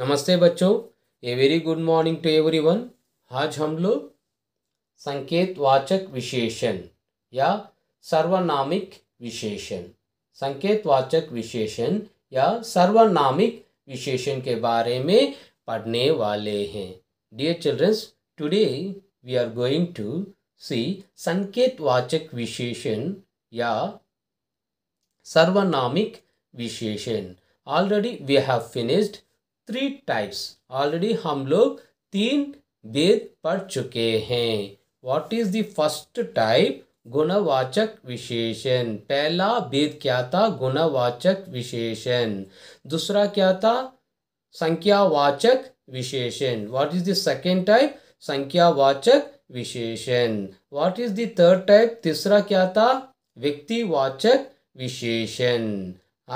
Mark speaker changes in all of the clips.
Speaker 1: नमस्ते बच्चों a very good morning to everyone आज हम लोग संकेत वाचक विशेषण या सर्वनामिक विशेषण संकेत वाचक विशेषण या सर्वनामिक विशेषण के बारे में पढ़ने वाले हैं dear childrens today we are going to see संकेत वाचक विशेषण या सर्वनामिक विशेषण already we have finished three types already हम लोग तीन वेद पढ़ चुके हैं what is the first type गुणवाचक विशेषण पहला वेद क्या था गुणवाचक विशेषण दूसरा क्या था संख्यावाचक विशेषण what is the second type संख्यावाचक विशेषण what is the third type तीसरा क्या था व्यक्तिवाचक विशेषण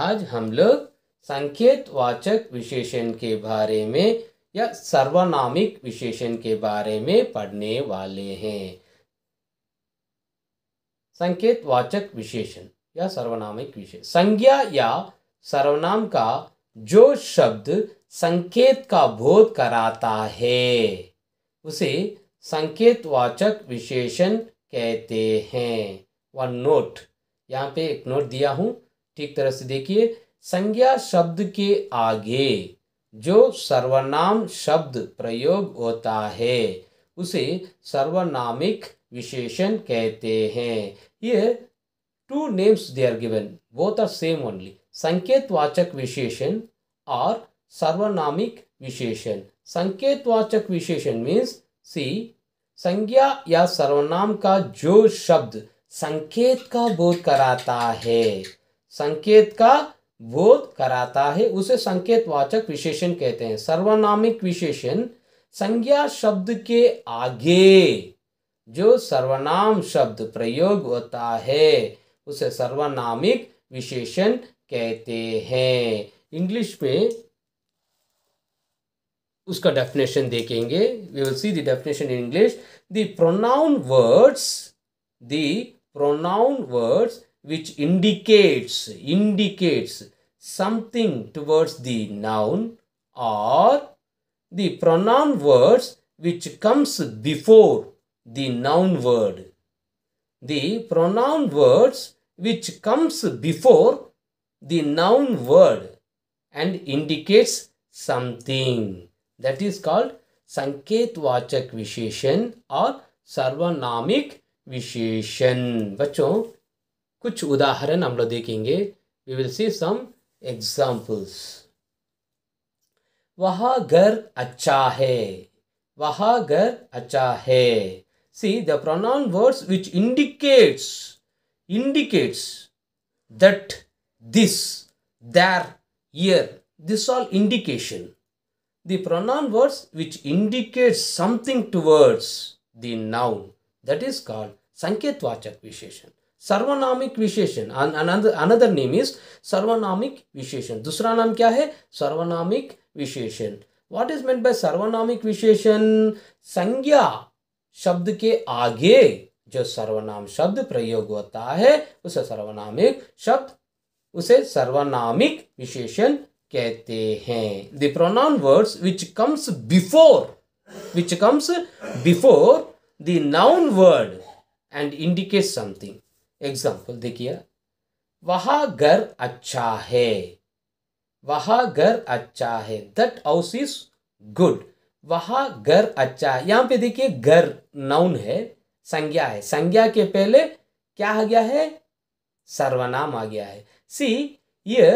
Speaker 1: आज हम लोग संकेत वाचक विशेषण के बारे में या सर्वनामिक विशेषण के बारे में पढ़ने वाले हैं संकेत वाचक विशेषण या सर्वनामिक विशेष संज्ञा या सर्वनाम का जो शब्द संकेत का बोध कराता है उसे संकेत वाचक विशेषण कहते हैं वन नोट यहाँ पे एक नोट दिया हूँ ठीक तरह से देखिए संज्ञा शब्द के आगे जो सर्वनाम शब्द प्रयोग होता है उसे सर्वनामिक विशेषण कहते हैं ये two names they are given both are same only संकेतवाचक विशेषण और सर्वनामिक विशेषण संकेतवाचक विशेषण मीन्स सी संज्ञा या सर्वनाम का जो शब्द संकेत का बोध कराता है संकेत का बोध कराता है उसे संकेतवाचक विशेषण कहते हैं सर्वनामिक विशेषण संज्ञा शब्द के आगे जो सर्वनाम शब्द प्रयोग होता है उसे सर्वनामिक विशेषण कहते हैं इंग्लिश में उसका डेफिनेशन देखेंगे we will see the definition in English the pronoun words the pronoun words which indicates indicates something towards the noun or the pronoun words which comes before the noun word the pronoun words which comes before the noun word and indicates something that is called sanket visheshan or sarva namik visheshan, बच्चों कुछ उदाहरण हम लोग देखेंगे we will see some examples वह घर अच्छा है वह घर अच्छा है see the pronoun words which indicates indicates that this there here this all indication the pronoun words which indicates something to words the noun that is called संकेतवाचक विशेषण सर्वनामिक विशेषण अनदर नेम इज सर्वनामिक विशेषण दूसरा नाम क्या है सर्वनामिक विशेषण वॉट इज मेंट बाय सर्वनामिक विशेषण संज्ञा शब्द के आगे जो सर्वनाम शब्द प्रयोग होता है उसे सर्वनामिक शब्द उसे सर्वनामिक विशेषण कहते हैं the pronoun words which comes before which comes before the noun word and indicate something example देखिए वहा घर अच्छा है वहा घर अच्छा है दट हाउस इज गुड वहा घर अच्छा है यहाँ पे देखिए घर नाउन है संज्ञा है संज्ञा के पहले क्या आ गया है सर्वनाम आ गया है सी ये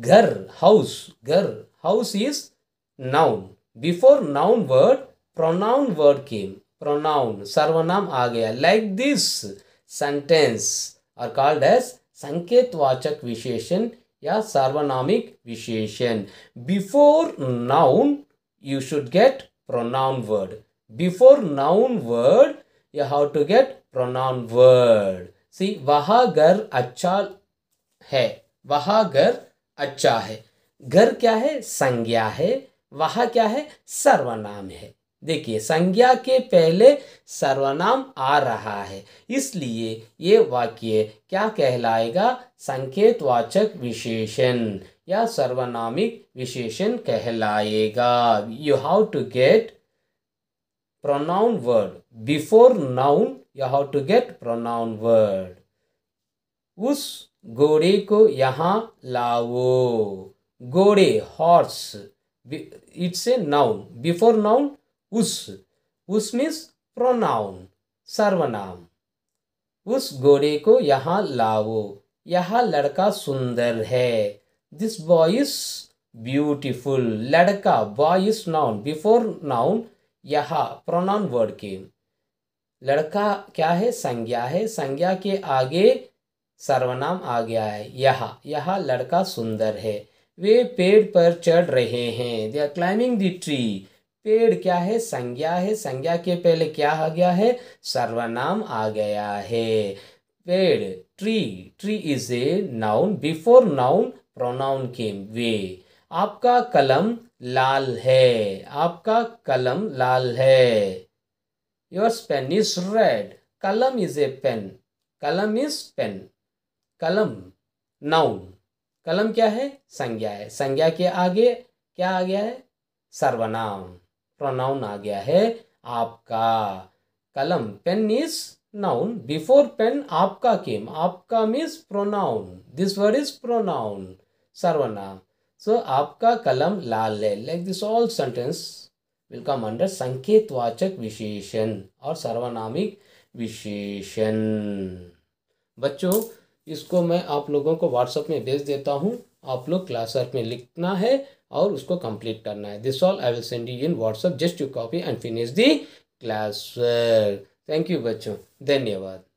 Speaker 1: घर हाउस घर house is noun before noun word pronoun word came pronoun सर्वनाम आ गया like like this sentence are called as संकेतवाचक विशेषण या सार्वनामिक विशेषण before noun you should get pronoun word before noun word you how to get pronoun word see वह घर अच्छा है वहा घर अच्छा है घर क्या है संज्ञा है वह क्या है सर्वनाम है देखिए संज्ञा के पहले सर्वनाम आ रहा है इसलिए ये वाक्य क्या कहलाएगा संकेतवाचक विशेषण या सर्वनामिक विशेषण कहलाएगा you have to get pronoun word before noun you have to get pronoun word उस घोड़े को यहाँ लाओ घोड़े horse it's a noun before noun उस उस मीन्स प्रोनाउन सर्वनाम उस घोड़े को यहाँ लाओ यह लड़का सुंदर है दिस बॉय इज ब्यूटिफुल लड़का boy is noun before noun यहाँ प्रोनाउन वर्ड के लड़का क्या है संज्ञा है संज्ञा के आगे सर्वनाम आ गया है यह यह लड़का सुंदर है वे पेड़ पर चढ़ रहे हैं they are climbing the tree पेड़ क्या है संज्ञा है संज्ञा के पहले क्या आ गया है सर्वनाम आ गया है पेड़ tree tree is a noun before noun pronoun के वे आपका कलम लाल है आपका कलम लाल है योर पेन इज रेड कलम इज ए पेन कलम इज पेन कलम नाउन कलम क्या है संज्ञा है संज्ञा के आगे क्या आ गया है सर्वनाम प्रोनाउन आ गया है आपका कलम pen is noun before pen आपका केम आपका means pronoun this word is pronoun सर्वनाम सो आपका कलम लाल है like this all sentence will come under संकेतवाचक विशेषण और सर्वनामिक विशेषण बच्चों इसको मैं आप लोगों को व्हाट्सअप में भेज देता हूँ आप लोग क्लास वर्क में लिखना है और उसको कंप्लीट करना है this all I will send you in WhatsApp just you copy and finish the class work thank you बच्चों धन्यवाद